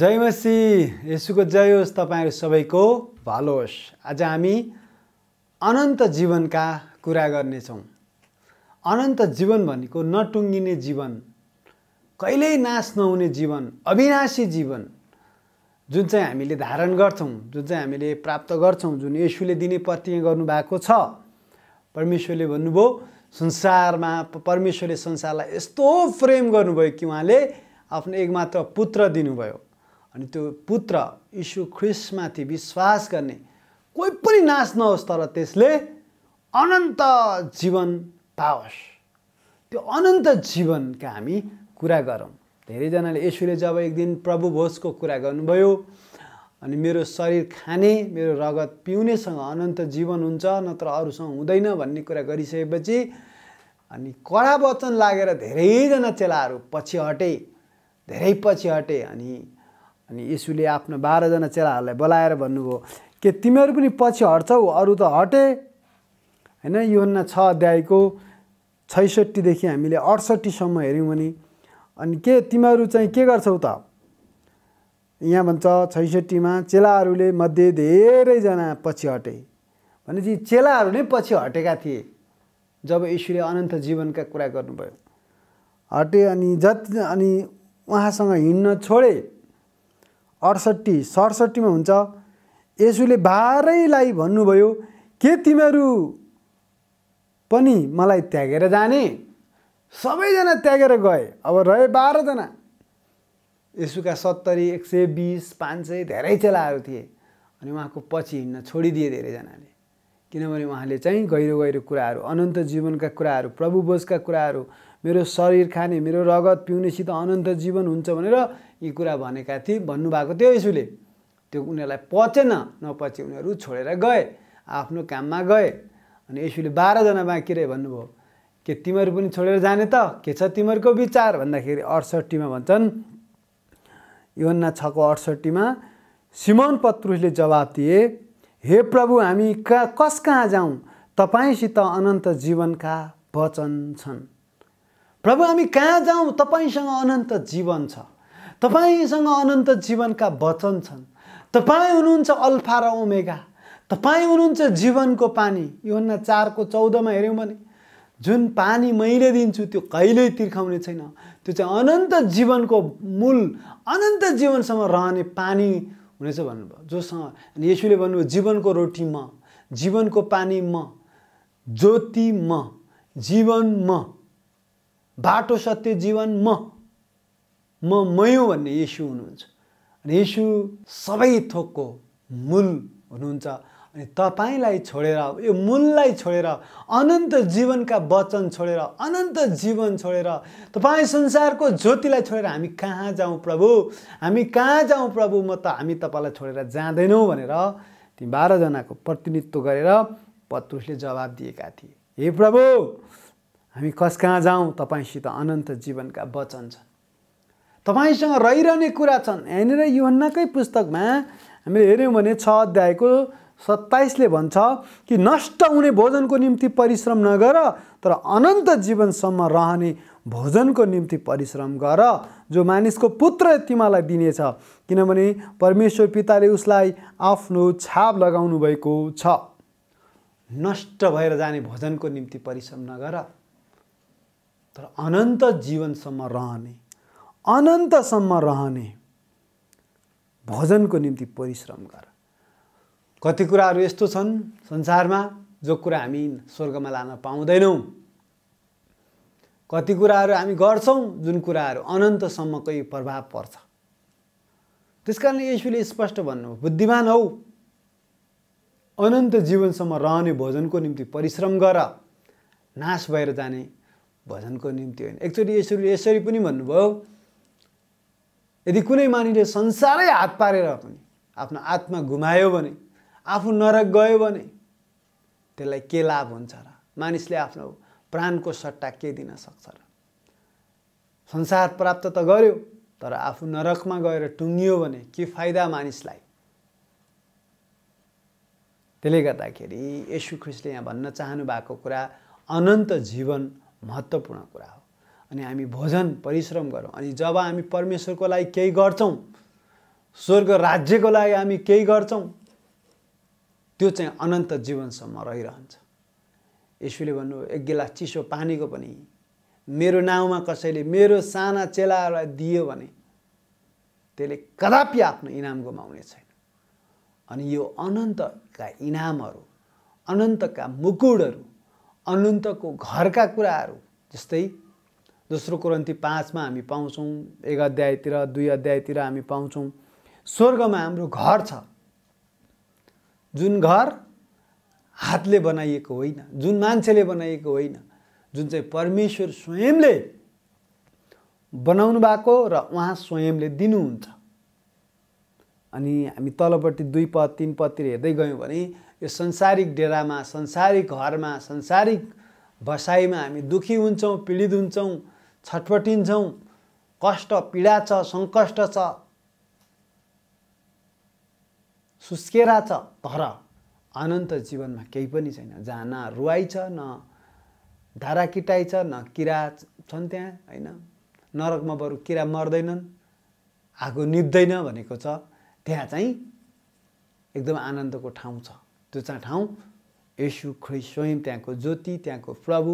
जय मसी यसुको जय होस् तपाईँहरू सबैको भलो होस् आज हामी अनन्त जीवनका कुरा गर्नेछौँ अनन्त जीवन भनेको नटुङ्गिने जीवन कहिल्यै नाश नहुने जीवन अविनाशी जीवन जुन चाहिँ हामीले धारण गर्छौँ जुन चाहिँ हामीले प्राप्त गर्छौँ जुन यसुले दिने प्रतिज्ञा गर्नुभएको छ परमेश्वरले भन्नुभयो संसारमा परमेश्वरले संसारलाई यस्तो प्रेम गर्नुभयो कि उहाँले आफ्नो एकमात्र पुत्र दिनुभयो अनि त्यो पुत्र यीशु ख्रिसमाथि विश्वास गर्ने कोही पनि नाश नहोस् तर त्यसले अनन्त जीवन पाओस् त्यो अनन्त जीवनका हामी कुरा गरौँ धेरैजनाले यसुले जब एक दिन प्रभु भोजको कुरा गर्नुभयो अनि मेरो शरीर खाने मेरो रगत पिउनेसँग अनन्त जीवन हुन्छ नत्र अरूसँग हुँदैन भन्ने कुरा गरिसकेपछि अनि कडा वचन लागेर धेरैजना चेलाहरू पछि हटे धेरै पछि हटे अनि अनि यसुले आफ्नो बाह्रजना चेलाहरूलाई बोलाएर भन्नुभयो के तिमीहरू पनि पछि हट्छौ अरू त हटे होइन योभन्दा छ अध्यायको छैसठीदेखि हामीले अडसट्ठीसम्म हेऱ्यौँ भने अनि के तिमीहरू चाहिँ के गर्छौ त यहाँ भन्छ छैसठीमा चेलाहरूले मध्ये धेरैजना पछि हटे भनेपछि चेलाहरू नै पछि हटेका थिए जब यसुले अनन्त जीवनका कुरा गर्नुभयो हटे अनि जति अनि उहाँसँग हिँड्न छोडे अडसट्ठी सडसट्ठीमा हुन्छ यसुले बाह्रैलाई भन्नुभयो के तिमीहरू पनि मलाई त्यागेर जाने सबैजना त्यागेर गए अब रहे बाह्रजना यसुका सत्तरी एक सय बिस पाँच सय धेरै चेलाहरू थिए अनि उहाँको पछि हिँड्न छोडिदिए धेरैजनाले किनभने उहाँले चाहिँ गहिरो गहिरो कुराहरू अनन्त जीवनका कुराहरू प्रभुभोजका कुराहरू मेरो शरीर खाने मेरो रगत पिउनेसित अनन्त जीवन हुन्छ भनेर यी कुरा भनेका थिए भन्नुभएको थियो यसुले त्यो उनीहरूलाई पचेन नपचे उनीहरू छोडेर गए आफ्नो काममा गए अनि यसुले बाह्रजना बाँकी रहे भन्नुभयो के तिमीहरू पनि छोडेर जाने त के छ तिमीहरूको विचार भन्दाखेरि अडसट्ठीमा भन्छन् योन्ना छको अडसट्ठीमा सिमन पत्रुसले जवाब दिए हे प्रभु हामी कहाँ कस कहाँ जाउँ तपाईँसित अनन्त जीवनका वचन छन् प्रभु हामी कहाँ जाउँ तपाईँसँग अनन्त जीवन छ तपाईँसँग अनन्त जीवनका वचन छन् तपाईँ हुनुहुन्छ अल्फा र ओमेगा तपाईँ हुनुहुन्छ जीवनको पानी योभन्दा चारको चौधमा हेऱ्यौँ भने जुन पानी मैले दिन्छु त्यो कहिल्यै तिर्खाउने छैन त्यो चाहिँ अनन्त जीवनको मूल अनन्त जीवनसम्म रहने पानी हुनेछ भन्नुभयो जोसँग अनि यसुले भन्नुभयो जीवनको रोटी म जीवनको पानी म ज्योति म जीवन म बाटो सत्य जीवन म म मयौँ भन्ने यसु हुनुहुन्छ अनि यसु सबै थोकको मूल हुनुहुन्छ अनि तपाईँलाई छोडेर यो मूललाई छोडेर अनन्त जीवनका वचन छोडेर अनन्त जीवन छोडेर तपाईँ संसारको ज्योतिलाई छोडेर हामी कहाँ जाउँ प्रभु हामी कहाँ जाउँ प्रभु म त हामी तपाईँलाई छोडेर जाँदैनौँ भनेर ती बाह्रजनाको प्रतिनिधित्व गरेर पत्रुसले जवाब दिएका थिए हे प्रभु हामी कस कहाँ जाउँ तपाईँसित अनन्त जीवनका वचन छन् तपाईँसँग रहिरहने कुरा छन् यहाँनिर युहन्नाकै पुस्तकमा हामीले हेऱ्यौँ भने छ अध्यायको सत्ताइसले भन्छ कि नष्ट हुने भोजनको निम्ति परिश्रम नगर तर अनन्त जीवनसम्म रहने भोजनको निम्ति परिश्रम गर जो मानिसको पुत्र तिमीलाई दिनेछ किनभने परमेश्वर पिताले उसलाई आफ्नो छाप लगाउनु भएको छ नष्ट भएर जाने भोजनको निम्ति परिश्रम नगर तर अनन्त जीवनसम्म रहने अनन्तसम्म रहने भोजनको निम्ति परिश्रम गर कति कुराहरू यस्तो छन् संसारमा जो कुरा हामी स्वर्गमा लान पाउँदैनौँ कति कुराहरू हामी गर्छौँ जुन कुराहरू अनन्तसम्मकै प्रभाव पर्छ त्यस कारणले यसुले स्पष्ट भन्नु बुद्धिमान हौ अनन्त जीवनसम्म रहने भोजनको निम्ति परिश्रम गर नाश भएर जाने भजनको निम्ति होइन एकचोटि यसरी यसरी पनि भन्नुभयो यदि कुनै मानिसले संसारै हात पारेर पनि आफ्नो आत्मा गुमायो भने आफू नरक गयो भने त्यसलाई के लाभ हुन्छ र मानिसले आफ्नो प्राणको सट्टा के दिन सक्छ र संसार प्राप्त त गर्यो तर आफू नरकमा गएर टुङ्गियो भने के फाइदा मानिसलाई त्यसले गर्दाखेरि यशु ख्रिस्टले यहाँ भन्न चाहनु भएको कुरा अनन्त जीवन महत्त्वपूर्ण कुरा हो अनि हामी भोजन परिश्रम गरौँ अनि जब हामी परमेश्वरको लागि केही गर्छौँ स्वर्ग राज्यको लागि हामी केही गर्छौँ त्यो चाहिँ अनन्त जीवनसम्म रहिरहन्छ यसुले भन्नु एक गिलास चिसो पानीको पनि मेरो नाउँमा कसैले मेरो साना चेलाहरूलाई दियो भने त्यसले कदापि आफ्नो इनाम गुमाउने छैन अनि यो अनन्तका इनामहरू अनन्तका मुकुडहरू अनन्तको घरका कुराहरू जस्तै दोस्रो कुरन्ती पाँचमा हामी पाउँछौँ एक अध्यायतिर दुई अध्यायतिर हामी पाउँछौँ स्वर्गमा हाम्रो घर छ जुन घर हातले बनाइएको होइन जुन मान्छेले बनाइएको होइन जुन चाहिँ परमेश्वर स्वयंले बनाउनु भएको र उहाँ स्वयंले दिनुहुन्छ अनि हामी तलपट्टि दुई पद तिन पदतिर हेर्दै गयौँ भने यो संसारिक डेरामा संसारिक घरमा संसारिक बसाइमा हामी दुखी हुन्छौँ पीडित हुन्छौँ छटपटिन्छौँ कष्ट पीडा छ सङ्कष्ट छ सुस्केरा छ तर अनन्त जीवनमा केही पनि छैन जहाँ न रुवाई छ न धारा धाराकिटाइ छ न किरा छन् त्यहाँ होइन नरकमा बरु किरा मर्दैनन् आगो निप्दैन भनेको छ त्यहाँ चाहिँ एकदम आनन्दको ठाउँ छ त्यो चाहिँ ठाउँ यसु खै स्वयं त्यहाँको ज्योति त्यहाँको प्रभु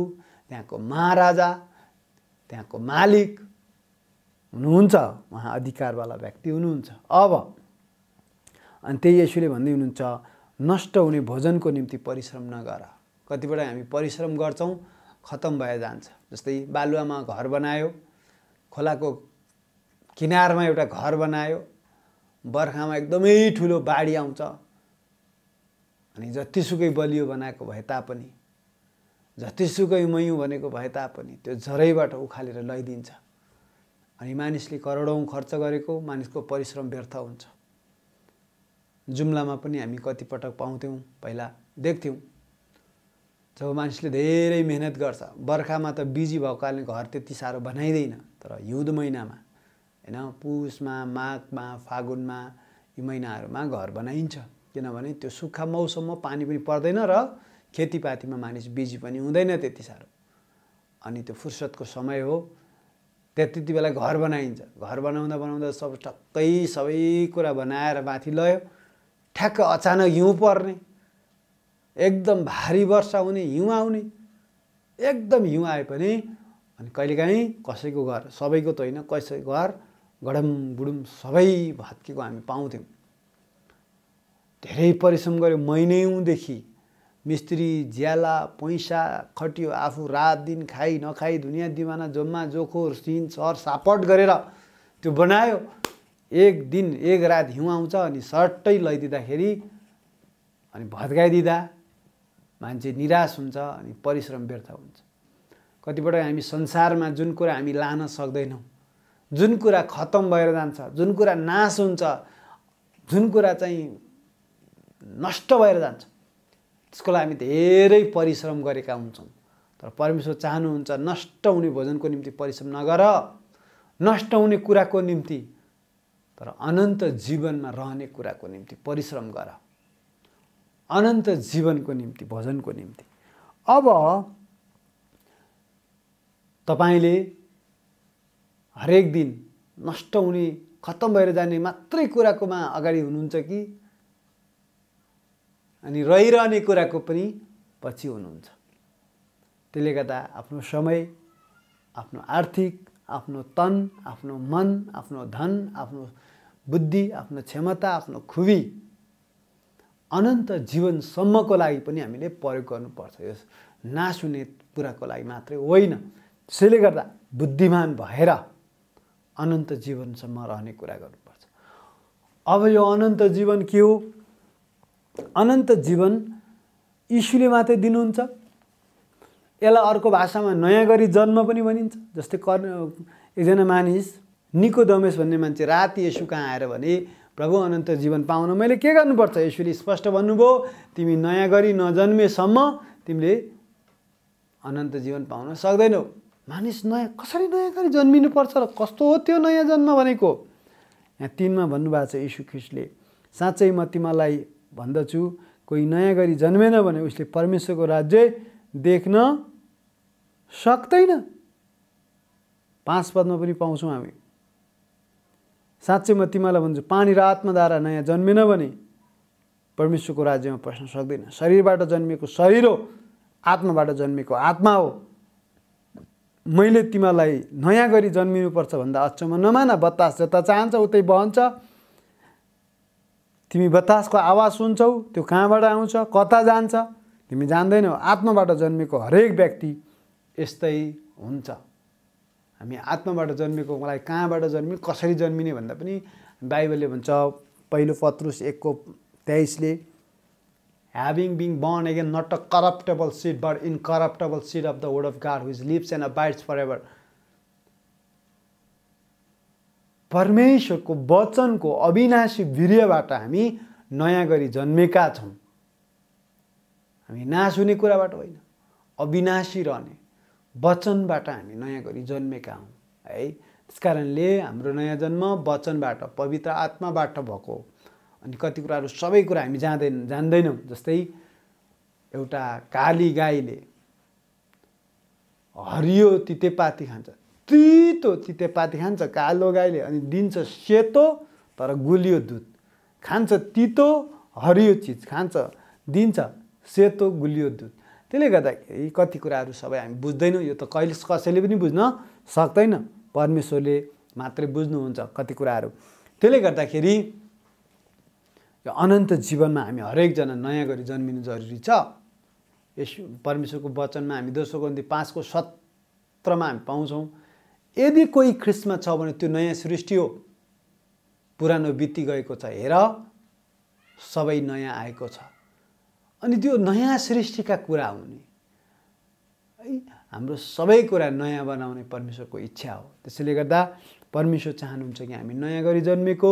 त्यहाँको महाराजा त्यहाँको मालिक हुनुहुन्छ उहाँ अधिकारवाला व्यक्ति हुनुहुन्छ अब अनि त्यही यसुले भन्दै हुनुहुन्छ नष्ट हुने भोजनको निम्ति परिश्रम नगर कतिपय हामी परिश्रम गर्छौँ खतम भएर जान्छ जस्तै बालुवामा घर बनायो खोलाको किनारमा एउटा घर बनायो बर्खामा एकदमै ठुलो बाढी आउँछ अनि जतिसुकै बलियो बनाएको भए तापनि जतिसुकै मयौँ भनेको भए तापनि त्यो झरैबाट उखालेर लैदिन्छ अनि मानिसले करोडौँ खर्च गरेको मानिसको परिश्रम व्यर्थ हुन्छ जुम्लामा पनि हामी कतिपटक पाउँथ्यौँ पहिला देख्थ्यौँ जब मानिसले धेरै मेहनत गर्छ बर्खामा त बिजी भएको कारणले घर त्यति साह्रो बनाइँदैन तर हिउँद महिनामा होइन पुसमा माघमा फागुनमा यी महिनाहरूमा घर बनाइन्छ किनभने त्यो सुक्खा मौसममा पानी पनि पर्दैन र खेतीपातीमा मानिस बिजी पनि हुँदैन त्यति साह्रो अनि त्यो फुर्सदको समय हो त्यहाँ त्यति बेला घर बनाइन्छ घर बनाउँदा बनाउँदा सब टक्कै सबै कुरा बनाएर माथि लयो ठ्याक्क अचानक हिउँ पर्ने एकदम भारी वर्षा हुने हिउँ आउने एकदम हिउँ आए पनि अनि कहिलेकाहीँ कसैको घर सबैको त होइन कसैको घर गडम बुडुम सबै भत्केको हामी पाउँथ्यौँ धेरै परिश्रम गऱ्यो महिनौँदेखि मिस्त्री ज्याला पैसा खटियो आफू रात दिन खाइ नखाइ दुनियाँ दिमाना जम्मा जोखोर सिन सर सापट गरेर त्यो बनायो एक दिन एक रात हिउँ आउँछ अनि सर्टै लैदिँदाखेरि अनि भत्काइदिँदा मान्छे निराश हुन्छ अनि परिश्रम व्यर्थ हुन्छ कतिपटक हामी संसारमा जुन कुरा हामी लान सक्दैनौँ जुन कुरा खत्तम भएर जान्छ जुन कुरा नाश हुन्छ जुन कुरा चाहिँ नष्ट भएर जान्छ त्यसको लागि हामी धेरै परिश्रम गरेका हुन्छौँ तर परमेश्वर चाहनुहुन्छ नष्ट हुने भोजनको निम्ति परिश्रम नगर नष्ट हुने कुराको निम्ति तर अनन्त जीवनमा रहने कुराको निम्ति परिश्रम गर अनन्त जीवनको निम्ति भोजनको निम्ति अब तपाईँले हरेक दिन नष्ट हुने खत्तम भएर जाने मात्रै कुराकोमा अगाडि हुनुहुन्छ कि अनि रहिरहने कुराको पनि पछि हुनुहुन्छ त्यसले गर्दा आफ्नो समय आफ्नो आर्थिक आफ्नो तन आफ्नो मन आफ्नो धन आफ्नो बुद्धि आफ्नो क्षमता आफ्नो खुबी अनन्त जीवनसम्मको लागि पनि हामीले प्रयोग गर्नुपर्छ यो नाश हुने कुराको लागि मात्रै होइन त्यसैले गर्दा बुद्धिमान भएर अनन्त जीवनसम्म रहने कुरा गर्नुपर्छ अब यो अनन्त जीवन के हो अनन्त जीवन यीशुले मात्रै दिनुहुन्छ यसलाई अर्को भाषामा नयाँ गरी जन्म पनि भनिन्छ जस्तै कर् एकजना मानिस निको दमेश भन्ने मान्छे राति यसु कहाँ आएर भने प्रभु अनन्त जीवन पाउन मैले के गर्नुपर्छ यसुले स्पष्ट भन्नुभयो तिमी नयाँ गरी नजन्मेसम्म तिमीले अनन्त जीवन पाउन सक्दैनौ मानिस नयाँ कसरी नयाँ गरी जन्मिनुपर्छ र कस्तो हो त्यो नयाँ जन्म भनेको यहाँ तिनमा भन्नुभएको छ यीशु ख्रिस्टले साँच्चै म तिमीलाई भन्दछु कोही नयाँ गरी जन्मेन भने उसले परमेश्वरको राज्य देख्न सक्दैन पाँच पदमा पनि पाउँछौँ हामी साँच्चै म तिमीलाई भन्छु पानी र आत्माद्वारा नयाँ जन्मेन भने परमेश्वरको राज्यमा पस्न सक्दैन शरीरबाट जन्मिएको शरीर हो आत्माबाट जन्मिएको आत्मा हो मैले तिमीलाई नयाँ गरी जन्मिनुपर्छ भन्दा अचम्म नमाना बतास जता चाहन्छ उतै बहन्छ तिमी बतासको आवाज सुन्छौ त्यो कहाँबाट आउँछ कता जान्छ तिमी जान्दैनौ आत्माबाट जन्मेको हरेक व्यक्ति यस्तै हुन्छ हामी आत्माबाट जन्मेको मलाई कहाँबाट जन्मि कसरी जन्मिने भन्दा पनि बाइबलले भन्छ पहिलो पत्रुस एकको तेइसले having being born again not a corruptible seed but incorruptible seed of the word of God which lives and abides for ever परमेश्वरको वचनको अविनाशी वीर्यबाट हामी नयाँ गरी जन्मेका छौँ हामी नाश हुने कुराबाट होइन अविनाशी रहने वचनबाट हामी नयाँ गरी जन्मेका हौँ है त्यस कारणले हाम्रो नयाँ जन्म वचनबाट पवित्र आत्माबाट भएको अनि कति कुराहरू सबै कुरा हामी जाँदैन जान्दैनौँ जस्तै एउटा काली गाईले हरियो तितेपाती खान्छ तितो तितेपाती खान्छ कालो गाईले अनि दिन्छ सेतो तर गुलियो दुध खान्छ तितो हरियो चिज खान्छ दिन्छ सेतो गुलियो दुध त्यसले गर्दाखेरि कति कुराहरू सबै हामी बुझ्दैनौँ यो त कहिले कसैले पनि बुझ्न सक्दैन परमेश्वरले मात्रै बुझ्नुहुन्छ कति कुराहरू त्यसले गर्दाखेरि यो अनन्त जीवनमा हामी हरेकजना नयाँ गरी जन्मिनु जरुरी छ यस परमेश्वरको वचनमा हामी दोस्रो गन्ती पाँचको सत्रमा हामी पाउँछौँ यदि कोही ख्रिस्टमा छ भने त्यो नयाँ सृष्टि हो पुरानो बित्ति गएको छ हेर सबै नयाँ आएको छ अनि त्यो नयाँ सृष्टिका कुरा हुने है हाम्रो सबै कुरा नयाँ बनाउने परमेश्वरको इच्छा हो त्यसैले गर्दा परमेश्वर चाहनुहुन्छ कि हामी नयाँ गरी जन्मेको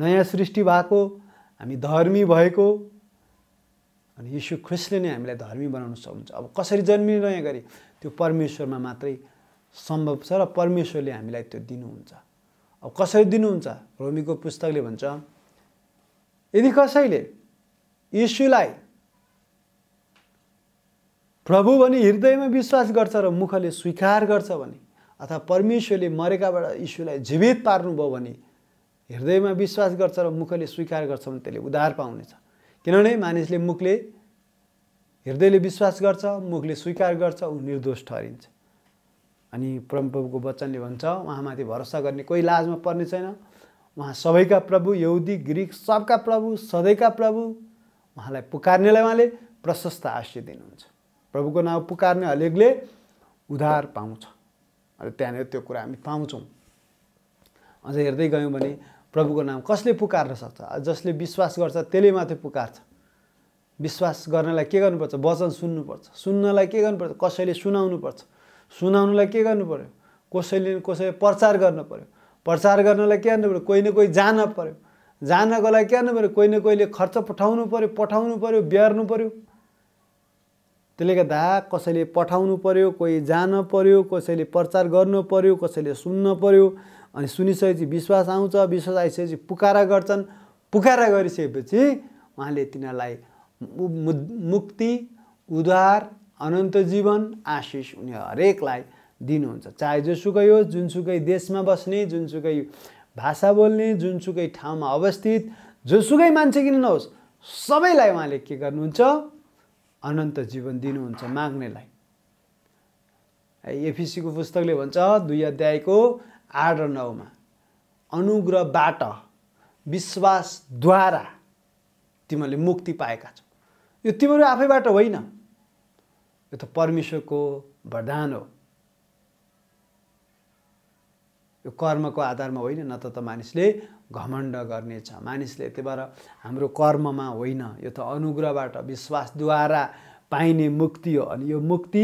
नयाँ सृष्टि भएको हामी धर्मी भएको अनि यीशु ख्रिस्टले नै हामीलाई धर्मी बनाउन सक्नुहुन्छ अब कसरी जन्मिने नयाँ गरी त्यो परमेश्वरमा मात्रै सम्भव छ र परमेश्वरले हामीलाई त्यो दिनुहुन्छ अब कसरी दिनुहुन्छ रोमीको पुस्तकले भन्छ यदि कसैले यीशुलाई प्रभु भने हृदयमा विश्वास गर्छ र मुखले स्वीकार गर्छ भने अथवा परमेश्वरले मरेकाबाट यीशुलाई जीवित पार्नुभयो भने हृदयमा विश्वास गर्छ र मुखले स्वीकार गर्छ भने त्यसले उधार पाउनेछ किनभने मानिसले मुखले हृदयले विश्वास गर्छ मुखले स्वीकार गर्छ ऊ निर्दोष ठहरिन्छ अनि परमप्रभुको वचनले भन्छ उहाँमाथि भरोसा गर्ने कोही लाजमा पर्ने छैन उहाँ सबैका प्रभु यहुदी ग्रिक सबका प्रभु सधैँका प्रभु उहाँलाई पुकार्नेलाई उहाँले प्रशस्त आश्रय दिनुहुन्छ प्रभुको नाउँ पुकार्ने हलेकले उधार पाउँछ अन्त त्यहाँनिर त्यो कुरा हामी पाउँछौँ अझ हेर्दै गयौँ भने प्रभुको नाम कसले पुकार्न सक्छ जसले विश्वास गर्छ त्यसले मात्रै पुकार्छ विश्वास गर्नलाई के गर्नुपर्छ वचन सुन्नुपर्छ सुन्नलाई के गर्नुपर्छ कसैले सुनाउनुपर्छ सुनाउनुलाई के गर्नु पऱ्यो कसैले कसैले प्रचार गर्नु पऱ्यो प्रचार गर्नलाई के गर्नु पऱ्यो कोही न कोही जान पऱ्यो जानको लागि के गर्नु पऱ्यो कोही न कोहीले खर्च पठाउनु पऱ्यो पठाउनु पऱ्यो बिहार्नु पऱ्यो त्यसले गर्दा कसैले पठाउनु पऱ्यो कोही जान पऱ्यो कसैले प्रचार गर्नु पऱ्यो कसैले सुन्न पऱ्यो अनि सुनिसकेपछि विश्वास आउँछ विश्वास आइसकेपछि पुकारा गर्छन् पुकारा गरिसकेपछि उहाँले तिनीहरूलाई मुक्ति उद्धार अनन्त जीवन आशिष उनी हरेकलाई दिनुहुन्छ चाहे जोसुकै होस् जुनसुकै देशमा बस्ने जुनसुकै भाषा बोल्ने जुनसुकै ठाउँमा अवस्थित जोसुकै मान्छे किन नहोस् सबैलाई उहाँले के गर्नुहुन्छ अनन्त जीवन दिनुहुन्छ माग्नेलाई है एफिसीको पुस्तकले भन्छ दुई अध्यायको आठ र नौमा अनुग्रहबाट विश्वासद्वारा तिमीहरूले मुक्ति पाएका छौ यो तिमीहरू आफैबाट होइन यो त परमेश्वरको वरदान हो यो कर्मको आधारमा होइन न त त मानिसले घमण्ड गर्नेछ मानिसले त्यही भएर हाम्रो कर्ममा होइन यो त अनुग्रहबाट विश्वासद्वारा पाइने मुक्ति हो अनि यो मुक्ति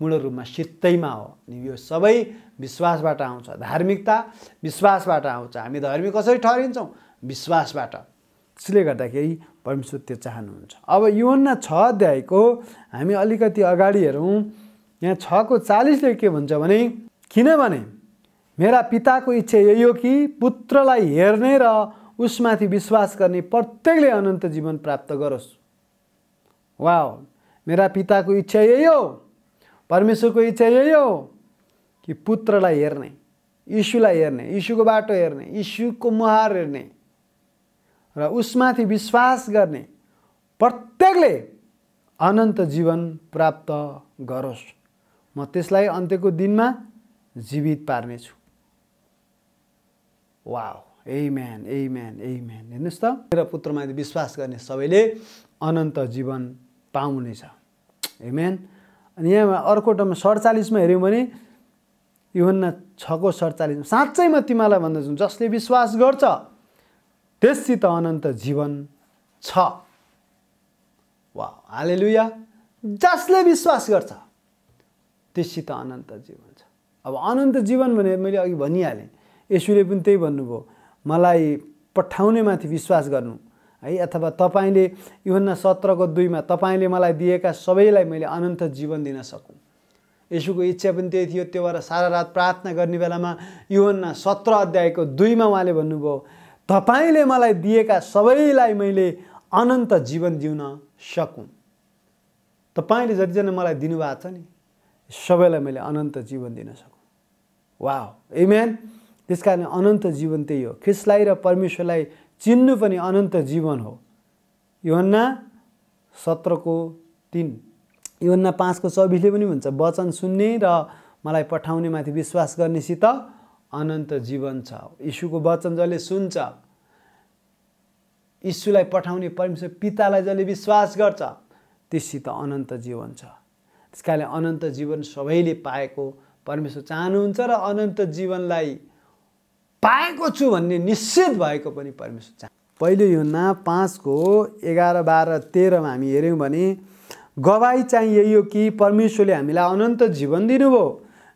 मूल रूपमा सित्तैमा हो अनि यो सबै विश्वासबाट आउँछ धार्मिकता विश्वासबाट आउँछ हामी धर्मी कसरी ठहरिन्छौँ विश्वासबाट त्यसले गर्दाखेरि परमेश्वर त्यो चाहनुहुन्छ अब युवन्ना छ अध्यायको हामी अलिकति अगाडि हेरौँ यहाँ छको चालिसले के भन्छ भने किनभने मेरा पिताको इच्छा यही हो कि पुत्रलाई हेर्ने र उसमाथि विश्वास गर्ने प्रत्येकले अनन्त जीवन प्राप्त गरोस् वा मेरा पिताको इच्छा यही हो परमेश्वरको इच्छा यही हो कि पुत्रलाई हेर्ने इसुलाई हेर्ने इसुको बाटो हेर्ने इसुको मुहार हेर्ने र उसमाथि विश्वास गर्ने प्रत्येकले अनन्त जीवन प्राप्त गरोस् म त्यसलाई अन्त्यको दिनमा जीवित पार्नेछु वा a man a man a man हेर्नुहोस् त मेरो पुत्रमाथि विश्वास गर्ने सबैले अनन्त जीवन पाउनेछ ए म्यान अनि यहाँ अर्को टर्म सडचालिसमा हेऱ्यौँ भने योभन्दा छको सडचालिसमा साँच्चै म तिमीलाई भन्दछु जसले विश्वास गर्छ त्यससित अनन्त जीवन छ वा हालेलुया जसले विश्वास गर्छ त्यससित अनन्त जीवन छ अब अनन्त जीवन भने मैले अघि भनिहालेँ यसुले पनि त्यही भन्नुभयो मलाई पठाउनेमाथि विश्वास गर्नु है अथवा तपाईँले योभन्दा सत्रको दुईमा तपाईँले मलाई दिएका सबैलाई मैले अनन्त जीवन दिन सकौँ यसुको इच्छा पनि त्यही थियो त्यो भएर सारा रात प्रार्थना गर्ने बेलामा योभन्दा सत्र अध्यायको दुईमा उहाँले भन्नुभयो तपाईँले मलाई दिएका सबैलाई मैले अनन्त जीवन जिउन सकुँ तपाईँले जतिजना मलाई दिनुभएको छ नि सबैलाई मैले अनन्त जीवन दिन सकुँ वा एमेन त्यस कारण अनन्त जीवन त्यही हो ख्रिस्टलाई र परमेश्वरलाई चिन्नु पनि अनन्त जीवन हो योहन्ना सत्रको तिन योहन्ना पाँचको चौबिसले पनि भन्छ वचन सुन्ने र मलाई पठाउनेमाथि विश्वास गर्नेसित अनन्त जीवन छ यीशुको वचन जसले सुन्छ यीशुलाई पठाउने परमेश्वर पितालाई जसले विश्वास गर्छ त्यससित अनन्त जीवन छ त्यस कारणले अनन्त जीवन सबैले पाएको परमेश्वर चाहनुहुन्छ र अनन्त जीवनलाई पाएको छु भन्ने निश्चित भएको पनि परमेश्वर चाह पहिलो यो ना पाँचको एघार बाह्र तेह्रमा हामी हेऱ्यौँ भने गवाई चाहिँ यही हो कि परमेश्वरले हामीलाई अनन्त जीवन दिनुभयो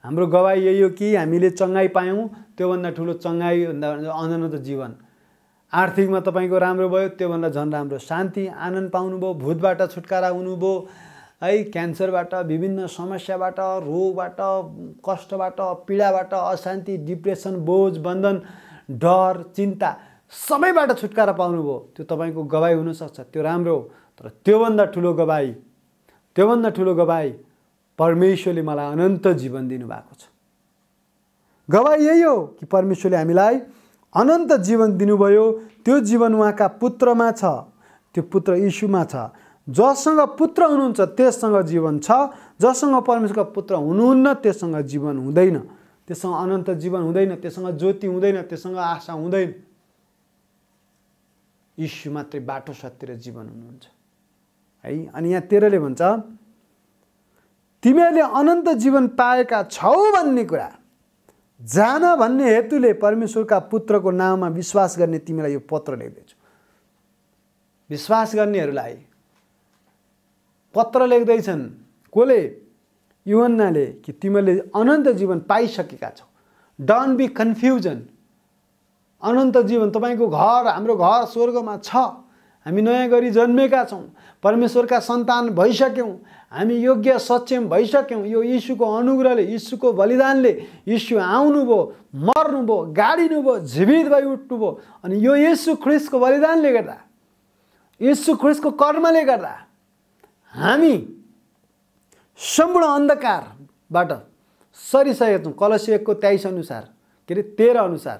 हाम्रो गवाई यही हो कि हामीले चङ्गाई पायौँ त्योभन्दा ठुलो चङ्गाई भन्दा अनन्त जीवन आर्थिकमा तपाईँको राम्रो भयो त्योभन्दा झन् राम्रो शान्ति आनन्द पाउनुभयो भूतबाट छुटकारा हुनुभयो है क्यान्सरबाट विभिन्न समस्याबाट रोगबाट कष्टबाट पीडाबाट अशान्ति डिप्रेसन बोझ बन्धन डर चिन्ता सबैबाट छुटकारा पाउनुभयो त्यो तपाईँको गवाई हुनसक्छ त्यो राम्रो हो तर त्योभन्दा ठुलो गवाई त्योभन्दा ठुलो गवाई परमेश्वरले मलाई अनन्त जीवन दिनुभएको छ गवाई यही हो कि परमेश्वरले हामीलाई अनन्त जीवन दिनुभयो त्यो जीवन उहाँका पुत्रमा छ त्यो पुत्र यीशुमा छ जससँग पुत्र हुनुहुन्छ त्यससँग जीवन छ जससँग परमेश्वरको पुत्र हुनुहुन्न त्यससँग जीवन हुँदैन त्यससँग अनन्त जीवन हुँदैन त्यससँग ज्योति हुँदैन त्यससँग आशा हुँदैन यीशु मात्रै बाटो सत्य र जीवन हुनुहुन्छ है अनि यहाँ तेह्रले भन्छ तिमीहरूले अनन्त जीवन पाएका छौ भन्ने कुरा जान भन्ने हेतुले परमेश्वरका पुत्रको नाममा विश्वास गर्ने तिमीलाई यो पत्र लेख्दैछु विश्वास गर्नेहरूलाई पत्र लेख्दैछन् कसले युवन्नाले कि तिमीले अनन्त जीवन पाइसकेका छौ डन बी कन्फ्युजन अनन्त जीवन तपाईँको घर हाम्रो घर स्वर्गमा छ हामी नयाँ गरी जन्मेका छौँ परमेश्वरका सन्तान भइसक्यौँ हामी योग्य सक्षम भइसक्यौँ यो यीशुको अनुग्रहले यीशुको बलिदानले यीशु आउनुभयो मर्नुभयो गाडिनुभयो जीवित भई उठ्नुभयो अनि यो यीशु ख्रिस्टको बलिदानले गर्दा यीशु ख्रिस्टको कर्मले गर्दा हामी सम्पूर्ण अन्धकारबाट सरिसकेका छौँ कलसिएको तेइस अनुसार के अरे तेह्र अनुसार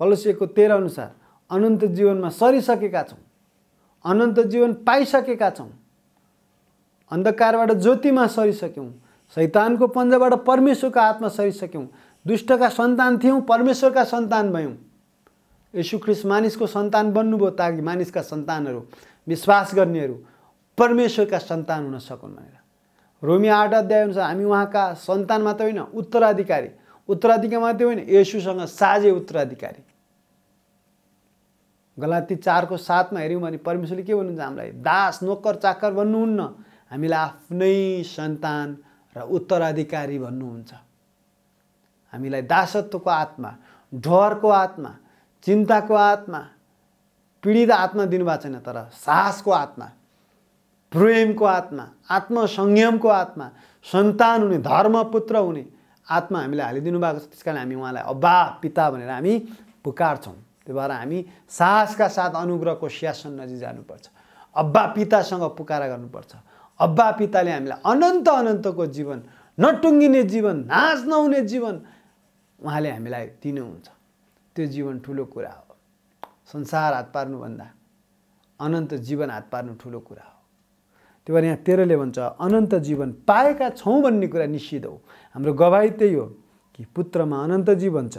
कलसिएको तेह्र अनुसार अनन्त जीवनमा सरिसकेका छौँ अनन्त जीवन पाइसकेका छौँ अन्धकारबाट ज्योतिमा सरिसक्यौँ शैतानको पन्जाबाट परमेश्वरको हातमा सरिसक्यौँ दुष्टका सन्तान थियौँ परमेश्वरका सन्तान भयौँ यशु ख्रिस मानिसको सन्तान बन्नुभयो ताकि मानिसका सन्तानहरू विश्वास गर्नेहरू परमेश्वरका सन्तान हुन सकुन् भनेर रोमी आठ अध्याय अनुसार हामी उहाँका सन्तान मात्रै होइन उत्तराधिकारी उत्तराधिकारी मात्रै होइन यशुसँग साझे उत्तराधिकारी गलाती चारको साथमा हेऱ्यौँ भने परमेश्वरले के भन्नुहुन्छ हामीलाई दास नोकर चाकर भन्नुहुन्न हामीलाई आफ्नै सन्तान र उत्तराधिकारी भन्नुहुन्छ हामीलाई दासत्वको आत्मा डरको आत्मा चिन्ताको आत्मा पीडित आत्मा दिनुभएको छैन तर साहसको आत्मा प्रेमको आत्मा आत्मसंयमको आत्मा सन्तान हुने धर्मपुत्र हुने आत्मा हामीलाई हालिदिनु भएको छ त्यस कारण हामी उहाँलाई अब्बा पिता भनेर हामी पुकार्छौँ त्यो भएर हामी साहसका साथ अनुग्रहको स्यासन नजिक जानुपर्छ अब्बा पितासँग पुकारा गर्नुपर्छ अब्बा पिताले हामीलाई अनन्त अनन्तको जीवन नटुङ्गिने जीवन नाच नहुने जीवन उहाँले हामीलाई दिनुहुन्छ त्यो जीवन ठुलो कुरा हो संसार हात पार्नुभन्दा अनन्त जीवन हात पार्नु ठुलो कुरा हो त्यो भएर यहाँ तेह्रले भन्छ अनन्त जीवन पाएका छौँ भन्ने कुरा निश्चित हो हाम्रो गवाही त्यही हो कि पुत्रमा अनन्त जीवन छ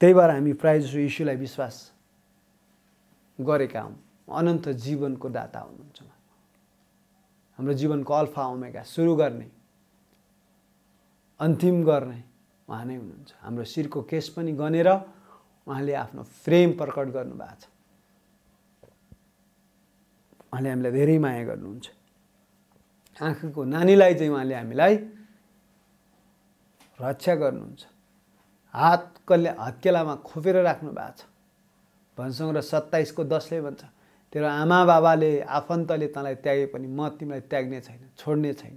त्यही भएर हामी प्रायः जसो यीशुलाई विश्वास गरेका हौँ अनन्त जीवनको दाता हुनुहुन्छ हाम्रो जीवनको अल्फा ओमेगा सुरु गर्ने अन्तिम गर्ने उहाँ नै हुनुहुन्छ हाम्रो शिरको केस पनि गनेर उहाँले आफ्नो फ्रेम प्रकट गर्नुभएको छ उहाँले हामीलाई धेरै माया गर्नुहुन्छ आँखाको नानीलाई चाहिँ उहाँले हामीलाई रक्षा गर्नुहुन्छ हात कसले हत्केलामा खोपेर राख्नु भएको छ भनसँग र सत्ताइसको दसले भन्छ तेरो आमा बाबाले आफन्तले तँलाई त्यागे पनि म तिमीलाई त्याग्ने छैन छोड्ने छैन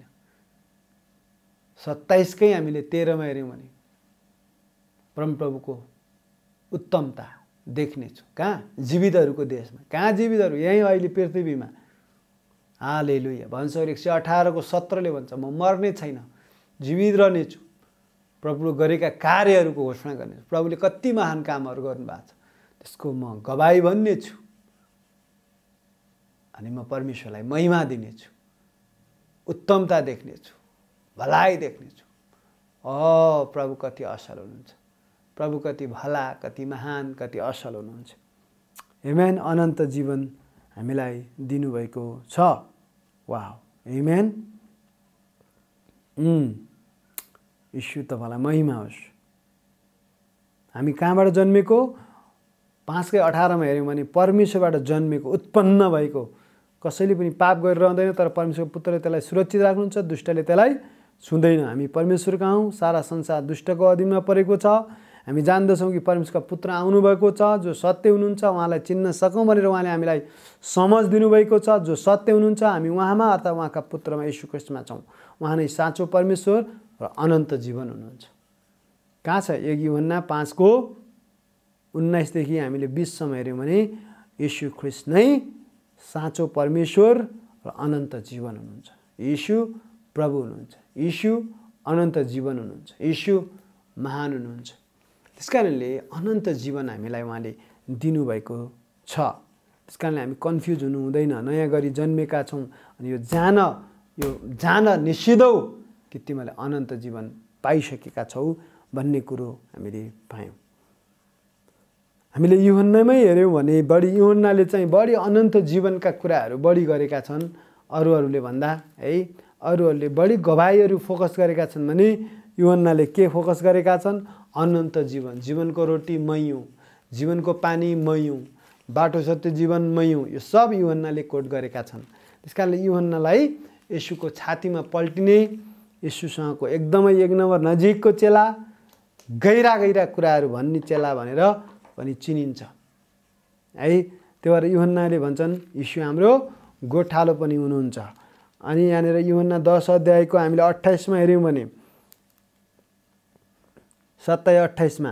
सत्ताइसकै हामीले तेह्रमा हेऱ्यौँ भने परमप्रभुको उत्तमता देख्नेछु कहाँ जीवितहरूको देशमा कहाँ जीवितहरू यहीँ अहिले पृथ्वीमा हाले लुया भन्छ एक सय अठारको सत्रले भन्छ म मर्ने छैन जीवित रहनेछु प्रभुले गरेका कार्यहरूको घोषणा गर्ने प्रभुले कति महान कामहरू गर्नुभएको छ त्यसको म गवाई भन्ने छु अनि म परमेश्वरलाई महिमा दिनेछु उत्तमता देख्नेछु भलाइ देख्नेछु अ प्रभु कति असल हुनुहुन्छ प्रभु कति भला कति महान कति असल हुनुहुन्छ हेमेन अनन्त जीवन हामीलाई दिनुभएको छ वा हेमेन यीशु तपाईँलाई महिमा होस् हामी कहाँबाट जन्मेको पाँचकै अठारमा हेऱ्यौँ भने परमेश्वरबाट जन्मेको उत्पन्न भएको कसैले पनि पाप गरिरहँदैन तर परमेश्वरको पुत्रले त्यसलाई सुरक्षित राख्नुहुन्छ दुष्टले त्यसलाई छुँदैन हामी परमेश्वरका हौँ सारा संसार दुष्टको अधीनमा परेको छ हामी जान्दछौँ कि परमेश्वरका पुत्र आउनुभएको छ जो सत्य हुनुहुन्छ उहाँलाई चिन्न सकौँ भनेर उहाँले हामीलाई समझ दिनुभएको छ जो सत्य हुनुहुन्छ हामी उहाँमा अर्थात् उहाँका पुत्रमा यीशु क्रिस्टमा छौँ उहाँ नै साँचो परमेश्वर र अनन्त जीवन हुनुहुन्छ कहाँ छ एक युवन्ना पाँचको उन्नाइसदेखि हामीले बिससम्म हेऱ्यौँ भने यीशु ख्रिस नै साँचो परमेश्वर र अनन्त जीवन हुनुहुन्छ यीशु प्रभु हुनुहुन्छ यीशु अनन्त जीवन हुनुहुन्छ यीशु महान हुनुहुन्छ त्यस कारणले अनन्त जीवन हामीलाई उहाँले दिनुभएको छ त्यस कारणले हामी कन्फ्युज हुनु हुँदैन नयाँ गरी जन्मेका छौँ अनि यो जान यो जान निषिधौ कि तिमीहरूले अनन्त जीवन पाइसकेका छौ भन्ने कुरो हामीले पायौँ हामीले युहन्नामै हेऱ्यौँ भने बढी युहन्नाले चाहिँ बढी अनन्त जीवनका कुराहरू बढी गरेका छन् अरूहरूले भन्दा है अरूहरूले बढी गवाईहरू फोकस गरेका छन् भने युहन्नाले के फोकस गरेका छन् अनन्त जीवन जीवनको रोटी मयौँ जीवनको पानी मयौँ बाटो सत्य जीवन मयौँ यो सब युहन्नाले कोट गरेका छन् त्यस कारणले युहन्नालाई यसुको छातीमा पल्टिने यसुसँगको एकदमै एक नम्बर नजिकको चेला गहिरा गहिरा कुराहरू भन्ने चेला भनेर पनि चिनिन्छ है त्यही भएर युहन्नाले भन्छन् यीशु हाम्रो गोठालो पनि हुनुहुन्छ अनि यहाँनिर युहन्ना दस अध्यायको हामीले अट्ठाइसमा हेऱ्यौँ भने सत्ताइ अट्ठाइसमा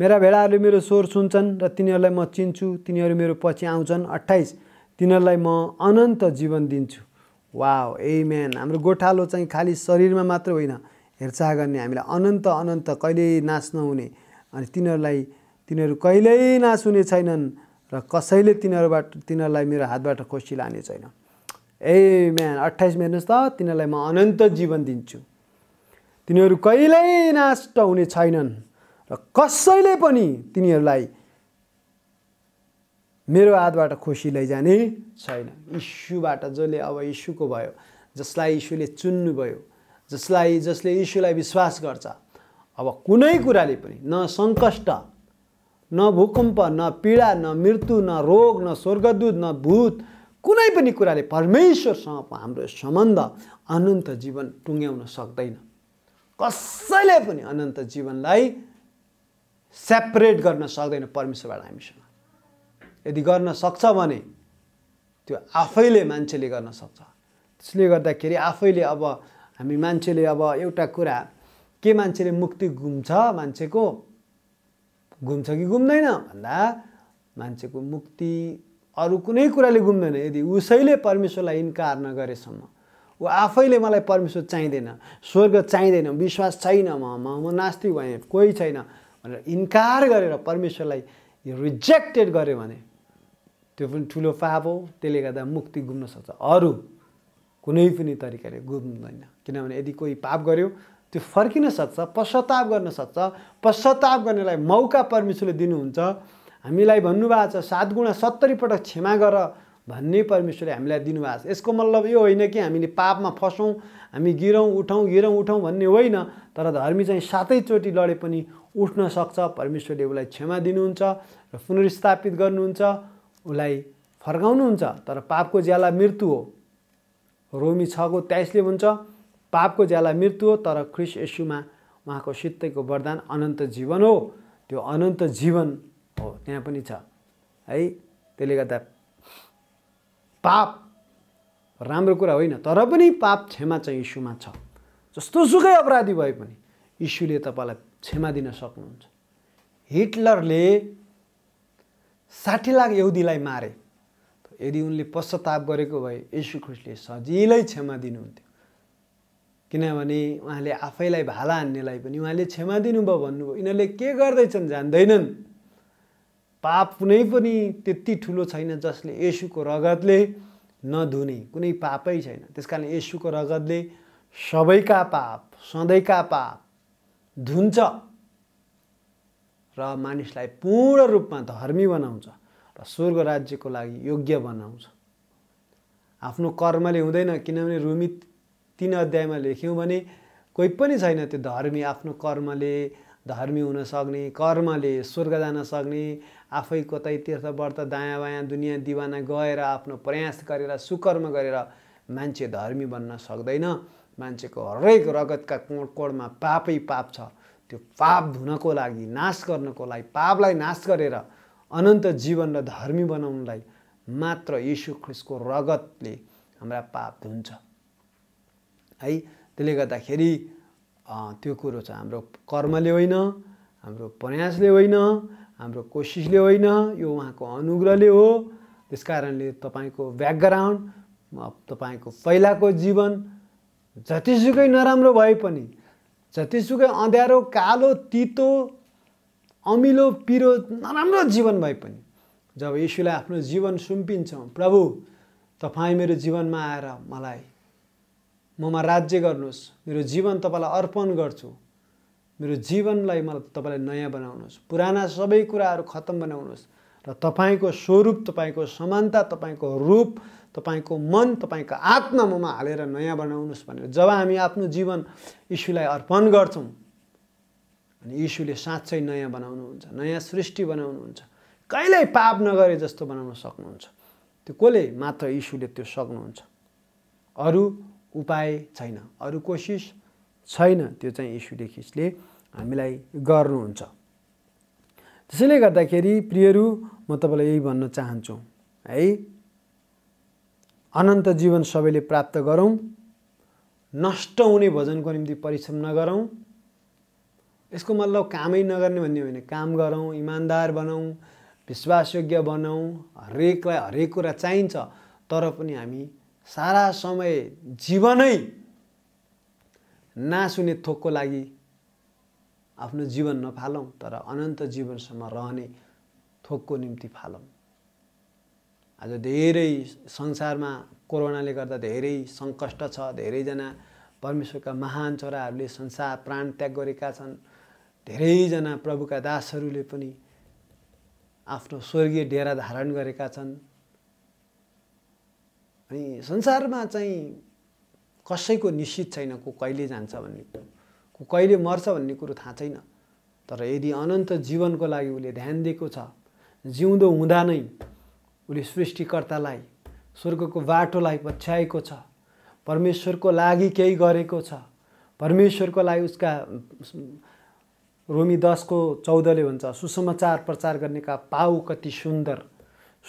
मेरा भेडाहरूले मेरो स्वर सुन्छन् र तिनीहरूलाई म चिन्छु तिनीहरू मेरो पछि आउँछन् अट्ठाइस तिनीहरूलाई म अनन्त जीवन दिन्छु वा ए म्यान हाम्रो गोठालो चाहिँ खालि शरीरमा मात्र होइन हेरचाह गर्ने हामीलाई अनन्त अनन्त कहिल्यै नाश नहुने अनि तिनीहरूलाई तिनीहरू कहिल्यै नाश हुने छैनन् र कसैले तिनीहरूबाट तिनीहरूलाई मेरो हातबाट खोसी लाने छैन ए म्यान अट्ठाइसमा हेर्नुहोस् त तिनीहरूलाई म अनन्त जीवन दिन्छु तिनीहरू कहिल्यै नाश हुने छैनन् र कसैले पनि तिनीहरूलाई मेरो हातबाट खुसी लैजाने छैन इस्युबाट जसले अब इस्युको भयो जसलाई इस्युले चुन्नुभयो जसलाई जसले इस्युलाई विश्वास गर्छ अब कुनै कुराले पनि न सङ्कष्ट न भूकम्प न पीडा न मृत्यु न रोग न स्वर्गदूत न भूत कुनै पनि कुराले परमेश्वरसँग हाम्रो सम्बन्ध अनन्त जीवन टुङ्ग्याउन सक्दैन कसैले पनि अनन्त जीवनलाई सेपरेट गर्न सक्दैन परमेश्वरबाट हामीसँग यदि गर्न सक्छ भने त्यो आफैले मान्छेले गर्न सक्छ त्यसले गर्दाखेरि आफैले अब हामी मान्छेले अब एउटा कुरा के मान्छेले मुक्ति घुम्छ मान्छेको घुम्छ कि घुम्दैन भन्दा मान्छेको मुक्ति अरू कुनै कुराले घुम्दैन यदि उसैले परमेश्वरलाई इन्कार नगरेसम्म ऊ आफैले मलाई परमेश्वर चाहिँदैन स्वर्ग चाहिँदैन विश्वास छैन म म नास्तिक भएँ कोही छैन भनेर इन्कार गरेर परमेश्वरलाई रिजेक्टेड गऱ्यो भने त्यो पनि ठुलो पाप हो त्यसले गर्दा मुक्ति गुम्न सक्छ अरू कुनै पनि तरिकाले गुम्दैन किनभने यदि कोही पाप गर्यो त्यो फर्किन सक्छ पश्चाताप गर्न सक्छ पश्चाताप गर्नेलाई मौका परमेश्वरले दिनुहुन्छ हामीलाई भन्नुभएको छ सात गुणा सत्तरी पटक क्षमा गर भन्ने परमेश्वरले हामीलाई दिनुभएको छ यसको मतलब यो होइन कि हामीले पापमा फसौँ हामी गिरौँ उठौँ गिरौँ उठौँ भन्ने होइन तर धर्मी चाहिँ सातैचोटि लडे पनि उठ्न सक्छ परमेश्वरले उसलाई क्षमा दिनुहुन्छ र पुनर्स्थापित गर्नुहुन्छ उसलाई फर्काउनुहुन्छ तर पापको ज्याला मृत्यु हो रोमी छको त्याइसले भन्छ पापको ज्याला मृत्यु हो तर ख्रिस यसुमा उहाँको सित्तैको वरदान अनन्त जीवन हो त्यो अनन्त जीवन हो त्यहाँ पनि छ है त्यसले गर्दा पाप राम्रो कुरा होइन तर पनि पाप क्षमा चाहिँ इस्युमा छ जस्तो सुकै अपराधी भए पनि इस्युले तपाईँलाई क्षमा दिन सक्नुहुन्छ हिटलरले साठी लाख यहुदीलाई मारे यदि उनले पश्चाताप गरेको भए यशु सजिलै क्षमा दिनुहुन्थ्यो किनभने उहाँले आफैलाई भाला हान्नेलाई पनि उहाँले क्षमा दिनुभयो भन्नुभयो यिनीहरूले के गर्दैछन् जान्दैनन् पाप कुनै पनि त्यति ठुलो छैन जसले यसुको रगतले नधुने कुनै पापै छैन त्यस कारण यसुको रगतले सबैका पाप सधैँका पाप धुन्छ र मानिसलाई पूर्ण रूपमा धर्मी बनाउँछ र स्वर्ग राज्यको लागि योग्य बनाउँछ आफ्नो कर्मले हुँदैन किनभने रुमित तिन अध्यायमा लेख्यौँ भने कोही पनि छैन त्यो धर्मी आफ्नो कर्मले धर्मी हुन सक्ने कर्मले स्वर्ग जान सक्ने आफै कतै तीर्थ व्रत दायाँ बायाँ दुनियाँ दिवाना गएर आफ्नो प्रयास गरेर सुकर्म गरेर मान्छे धर्मी बन्न सक्दैन मान्छेको हरेक रगतका कोण कोणमा पापै पाप छ त्यो पाप धुनको लागि नाश गर्नको लागि पापलाई नाश गरेर अनन्त जीवन र धर्मी बनाउनलाई मात्र यीशु ख्रिसको रगतले हाम्रा पाप धुन्छ है त्यसले गर्दाखेरि त्यो कुरो चाहिँ हाम्रो कर्मले होइन हाम्रो प्रयासले होइन हाम्रो कोसिसले होइन यो उहाँको अनुग्रहले हो त्यस कारणले तपाईँको ब्याकग्राउन्ड तपाईँको पहिलाको जीवन जतिसुकै नराम्रो भए पनि जतिसुकै अँध्यारो कालो तितो अमिलो पिरो नराम्रो जीवन भए पनि जब यीशुलाई आफ्नो जीवन सुम्पिन्छौँ प्रभु तपाईँ मेरो जीवनमा आएर मलाई ममा राज्य गर्नुहोस् मेरो जीवन तपाईँलाई अर्पण गर्छु मेरो जीवनलाई मलाई तपाईँलाई नयाँ बनाउनुहोस् पुराना सबै कुराहरू खत्तम बनाउनुहोस् र तपाईँको स्वरूप तपाईँको समानता तपाईँको रूप तपाईँको मन तपाईँको आत्मा ममा हालेर नयाँ बनाउनुहोस् भनेर जब हामी आफ्नो जीवन इसुलाई अर्पण गर्छौँ अनि इसुले साँच्चै नयाँ बनाउनुहुन्छ नयाँ सृष्टि बनाउनुहुन्छ कहिल्यै पाप नगरे जस्तो बनाउन सक्नुहुन्छ त्यो कसले मात्र यीशुले त्यो सक्नुहुन्छ अरू उपाय छैन अरू कोसिस छैन त्यो चाहिँ यीशुले खिचले हामीलाई गर्नुहुन्छ त्यसैले गर्दाखेरि प्रियहरू म तपाईँलाई यही भन्न चाहन्छु है अनन्त जीवन सबैले प्राप्त गरौँ नष्ट हुने भजनको निम्ति परिश्रम नगरौँ यसको मतलब कामै नगर्ने भन्ने होइन काम गरौँ इमान्दार बनाउँ विश्वासयोग्य बनाउँ हरेकलाई हरेक कुरा चाहिन्छ तर पनि हामी सारा समय जीवनै नाश हुने थोकको लागि आफ्नो जीवन नफालौँ तर अनन्त जीवनसम्म रहने थोकको निम्ति फालौँ आज धेरै संसारमा कोरोनाले गर्दा धेरै सङ्कष्ट छ धेरैजना परमेश्वरका महान छोराहरूले संसार प्राण त्याग गरेका छन् धेरैजना प्रभुका दासहरूले पनि आफ्नो स्वर्गीय डेरा धारण गरेका छन् अनि संसारमा चाहिँ कसैको निश्चित छैन को कहिले जान्छ भन्ने कुरो को कहिले मर्छ भन्ने कुरो थाहा छैन तर यदि अनन्त जीवनको लागि उसले ध्यान दिएको छ जिउँदो हुँदा नै उसले सृष्टिकर्तालाई स्वर्गको बाटोलाई पछ्याएको छ परमेश्वरको लागि केही गरेको छ परमेश्वरको लागि उसका रोमी दसको चौधले भन्छ सुसमाचार प्रचार गर्नेका पाउ कति सुन्दर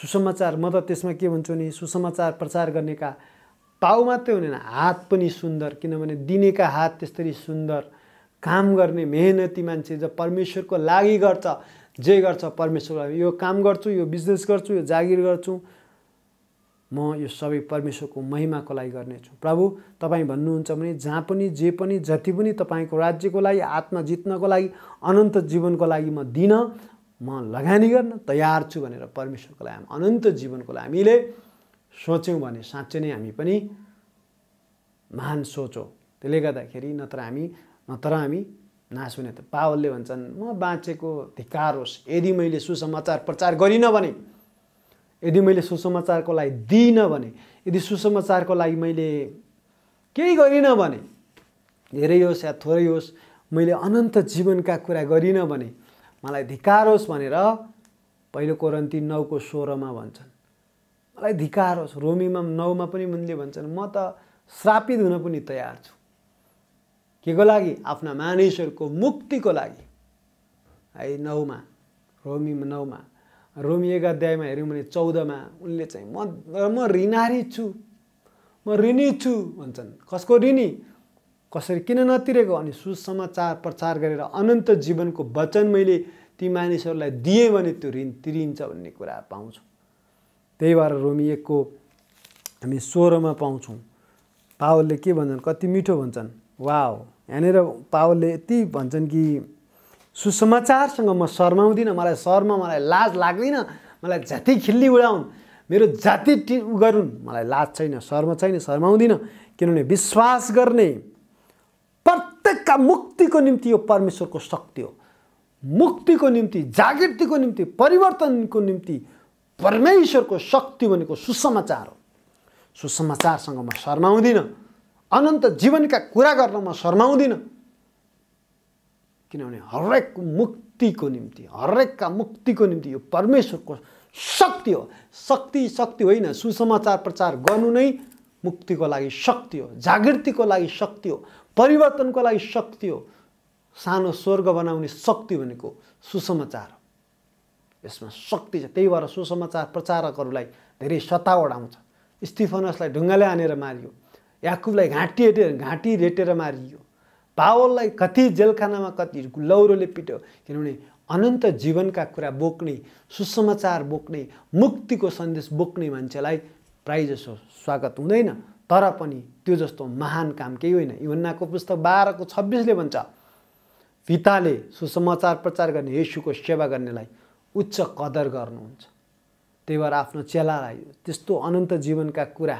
सुसमाचार म त त्यसमा के भन्छु नि सुसमाचार प्रचार गर्नेका पाउ मात्रै हुँदैन हात पनि सुन्दर किनभने दिनेका हात त्यसरी सुन्दर काम गर्ने मेहनती मान्छे जब परमेश्वरको लागि गर्छ जे गर्छ परमेश्वरलाई यो काम गर्छु यो बिजनेस गर्छु यो जागिर गर्छु म यो सबै परमेश्वरको महिमाको लागि गर्नेछु प्रभु तपाईँ भन्नुहुन्छ भने जहाँ पनि जे पनि जति पनि तपाईँको राज्यको लागि आत्मा जित्नको लागि अनन्त जीवनको लागि म दिन म लगानी गर्न तयार छु भनेर परमेश्वरको लागि अनन्त जीवनको लागि हामीले सोच्यौँ भने साँच्चै नै हामी पनि महान सोचौँ त्यसले गर्दाखेरि नत्र हामी नत्र हामी नासुने त पावलले भन्छन् म बाँचेको धिकार होस् यदि मैले सुसमाचार प्रचार गरिनँ भने यदि मैले सुसमाचारको लागि दिइनँ भने यदि सुसमाचारको लागि मैले केही गरिनँ भने धेरै होस् या थोरै होस् मैले अनन्त जीवनका कुरा गरिनँ भने मलाई धिकार होस् भनेर पहिलो कोरन्ती नौको सोह्रमा भन्छन् मलाई धिकार होस् रोमीमा नौमा पनि उनले भन्छन् म त श्रापित हुन पनि तयार छु के को लागि आफ्ना मानिसहरूको मुक्तिको लागि है नौमा रोमी नौमा रोमी एक अध्यायमा हेऱ्यौँ भने चौधमा उनले चाहिँ म म ऋणारी छु म ऋणी छु भन्छन् कसको ऋणी कसरी किन नतिरेको अनि सुसमाचार प्रचार गरेर अनन्त जीवनको वचन मैले ती मानिसहरूलाई दिएँ भने त्यो ऋण तिरिन्छ भन्ने कुरा पाउँछु त्यही भएर रोमी एकको हामी सोह्रमा पाउँछौँ पावलले के भन्छन् कति मिठो भन्छन् वा यहाँनिर पावलले यति भन्छन् कि सुसमाचारसँग म शर्माउँदिनँ मलाई शर्म मलाई लाज लाग्दिनँ मलाई जाति खिल्ली उडाउन् मेरो जाति टि गरून् मलाई लाज छैन शर्म छैन शर्माउँदिनँ किनभने विश्वास गर्ने प्रत्येकका मुक्तिको निम्ति यो परमेश्वरको शक्ति हो मुक्तिको निम्ति जागृतिको निम्ति परिवर्तनको निम्ति परमेश्वरको शक्ति भनेको सुसमाचार हो सुसमाचारसँग म शर्माउँदिनँ अनन्त जीवनका कुरा गर्न म शर्माउँदिनँ किनभने हरेक मुक्तिको निम्ति हरेकका मुक्तिको निम्ति यो परमेश्वरको शक्ति हो शक्ति शक्ति होइन सुसमाचार प्रचार गर्नु नै मुक्तिको लागि शक्ति हो जागृतिको लागि शक्ति हो परिवर्तनको लागि शक्ति हो सानो स्वर्ग बनाउने शक्ति भनेको सुसमाचार हो यसमा शक्ति छ त्यही भएर सुसमाचार प्रचारकहरूलाई धेरै सतावट आउँछ स्टिफनसलाई ढुङ्गाले हानेर मारियो याकुबलाई घाँटी हेटेर घाँटी रेटेर मारियो पावललाई कति जेलखानामा कति लौरोले पिट्यो किनभने अनन्त जीवनका कुरा बोक्ने सुसमाचार बोक्ने मुक्तिको सन्देश बोक्ने मान्छेलाई प्रायःजसो स्वागत हुँदैन तर पनि त्यो जस्तो महान काम केही होइन युवन्नाको पुस्तक बाह्रको छब्बिसले भन्छ पिताले सुसमाचार प्रचार गर्ने येसुको सेवा गर्नेलाई उच्च कदर गर्नुहुन्छ त्यही भएर आफ्नो चेलालाई त्यस्तो अनन्त जीवनका कुरा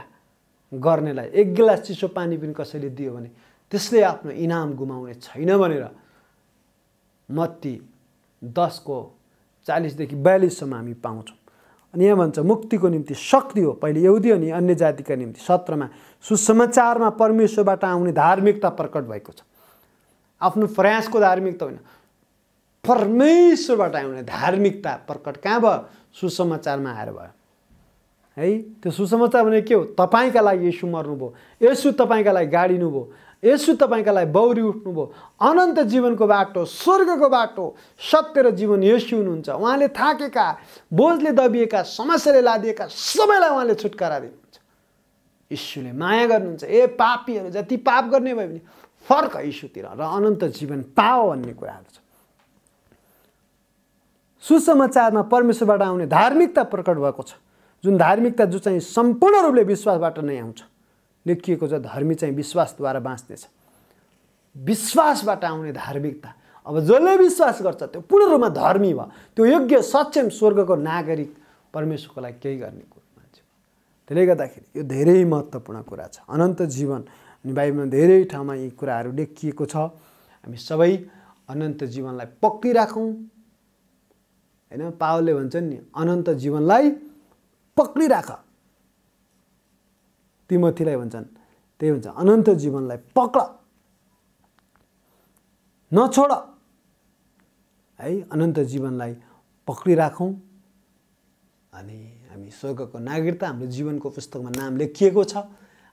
गर्नेलाई एक गिलास चिसो पानी पनि कसैले दियो भने त्यसले आफ्नो इनाम गुमाउने छैन भनेर मत्ती दसको चालिसदेखि बयालिससम्म हामी पाउँछौँ अनि यहाँ भन्छ मुक्तिको निम्ति शक्ति हो पहिले यहुदी अनि अन्य जातिका निम्ति सत्रमा सुसमाचारमा परमेश्वरबाट आउने धार्मिकता प्रकट भएको छ आफ्नो प्रयासको धार्मिकता होइन परमेश्वरबाट आउने धार्मिकता प्रकट कहाँ भयो सुसमाचारमा आएर भयो है त्यो सुसमाचार भने के हो तपाईँका लागि यसु मर्नुभयो यसु तपाईँका लागि गाडिनु गाडिनुभयो यसु तपाईँका लागि बौरी उठ्नुभयो अनन्त जीवनको बाटो स्वर्गको बाटो सत्य र जीवन यसु हुनुहुन्छ उहाँले थाकेका बोझले दबिएका समस्याले लादिएका सबैलाई उहाँले छुटकारा दिनुहुन्छ यीशुले माया गर्नुहुन्छ ए पापीहरू जति पाप गर्ने भयो भने फर्क यीशुतिर र अनन्त जीवन पाओ भन्ने कुराहरू छ सुसमाचारमा परमेश्वरबाट आउने धार्मिकता प्रकट भएको छ जुन धार्मिकता जो चाहिँ सम्पूर्ण रूपले विश्वासबाट नै आउँछ लेखिएको छ धर्मी चाहिँ विश्वासद्वारा बाँच्नेछ विश्वासबाट आउने धार्मिकता अब जसले विश्वास गर्छ त्यो पूर्ण रूपमा धर्मी भयो त्यो योग्य सक्षम स्वर्गको नागरिक परमेश्वरको लागि केही गर्ने कुरो मान्छे त्यसले गर्दाखेरि यो धेरै महत्त्वपूर्ण कुरा छ अनन्त जीवन अनि बाइबलमा धेरै ठाउँमा यी कुराहरू लेखिएको छ हामी सबै अनन्त जीवनलाई पक्रिराखौँ होइन पावलले भन्छन् नि अनन्त जीवनलाई पक्रिराख तिमथीलाई भन्छन् त्यही हुन्छ अनन्त जीवनलाई पक्र नछोड है अनन्त जीवनलाई पक्रिराखौँ अनि हामी स्वर्गको नागरिकता हाम्रो जीवनको पुस्तकमा नाम लेखिएको छ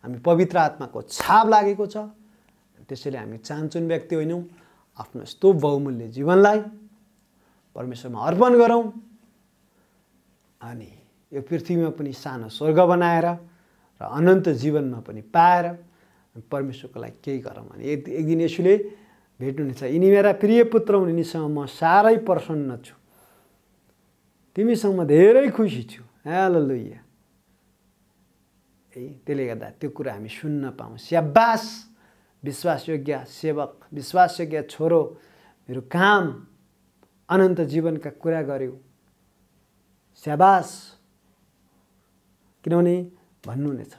हामी पवित्र आत्माको छाप लागेको छ त्यसैले हामी चाहन्छौँ व्यक्ति होइनौँ आफ्नो यस्तो बहुमूल्य जीवनलाई परमेश्वरमा अर्पण गरौँ अनि यो पृथ्वीमा पनि सानो स्वर्ग बनाएर र अनन्त जीवनमा पनि पाएर परमेश्वरको लागि केही गरौँ भने एक एक दिन यसुले भेट्नुहुनेछ यिनी मेरा प्रिय पुत्र हुन् यिनीसँग म साह्रै प्रसन्न छु तिमीसँग म धेरै खुसी छु हेलो लुया है त्यसले गर्दा त्यो कुरा हामी सुन्न पाऊँ स्याबास विश्वासयोग्य सेवक विश्वासयोग्य छोरो मेरो काम अनन्त जीवनका कुरा गर्यो स्याबास किनभने भन्नुहुनेछ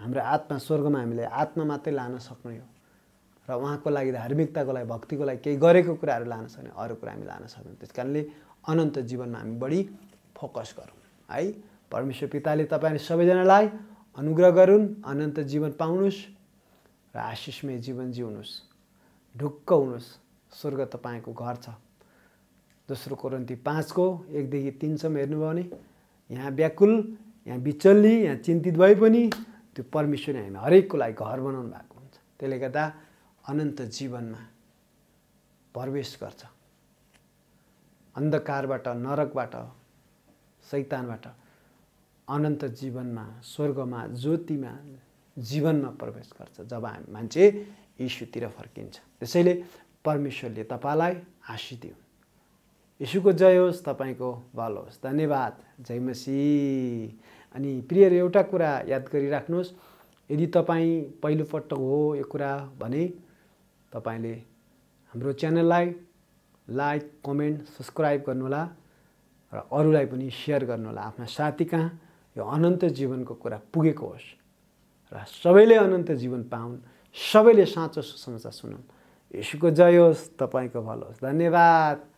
हाम्रो आत्मा स्वर्गमा हामीले आत्मा मात्रै लान सक्ने हो र उहाँको लागि धार्मिकताको लागि भक्तिको लागि केही गरेको कुराहरू लान सक्ने अरू कुरा हामी लान सक्दैनौँ त्यस कारणले अनन्त जीवनमा हामी बढी फोकस गरौँ है परमेश्वर पिताले तपाईँले सबैजनालाई अनुग्रह गरून् अनन्त जीवन पाउनुहोस् र आशिषमय जीवन जिउनुहोस् ढुक्क हुनुहोस् स्वर्ग तपाईँको घर छ दोस्रो कोरन्ती पाँचको एकदेखि तिनसम्म हेर्नुभयो भने यहाँ व्याकुल यहाँ बिचल्ली यहाँ चिन्तित भए पनि त्यो परमेश्वरले हामी हरेकको लागि घर बनाउनु भएको हुन्छ त्यसले गर्दा अनन्त जीवनमा प्रवेश गर्छ अन्धकारबाट नरकबाट शैतानबाट अनन्त जीवनमा स्वर्गमा ज्योतिमा जीवनमा प्रवेश गर्छ जब हामी मान्छे यीशुतिर फर्किन्छ त्यसैले परमेश्वरले तपाईँलाई आशी दिउन् यीशुको जय होस् तपाईँको भल होस् धन्यवाद जय मसी अनि प्रिय एउटा कुरा याद गरिराख्नुहोस् यदि तपाईँ पहिलोपटक हो यो कुरा भने तपाईँले हाम्रो च्यानललाई लाइक कमेन्ट सब्सक्राइब गर्नुहोला र अरूलाई पनि सेयर गर्नुहोला आफ्ना साथी कहाँ यो अनन्त जीवनको कुरा पुगेको होस् र सबैले अनन्त जीवन पाउन् सबैले साँचो सुसमाचार सुनौँ यसुको जय होस् तपाईँको भलो होस् धन्यवाद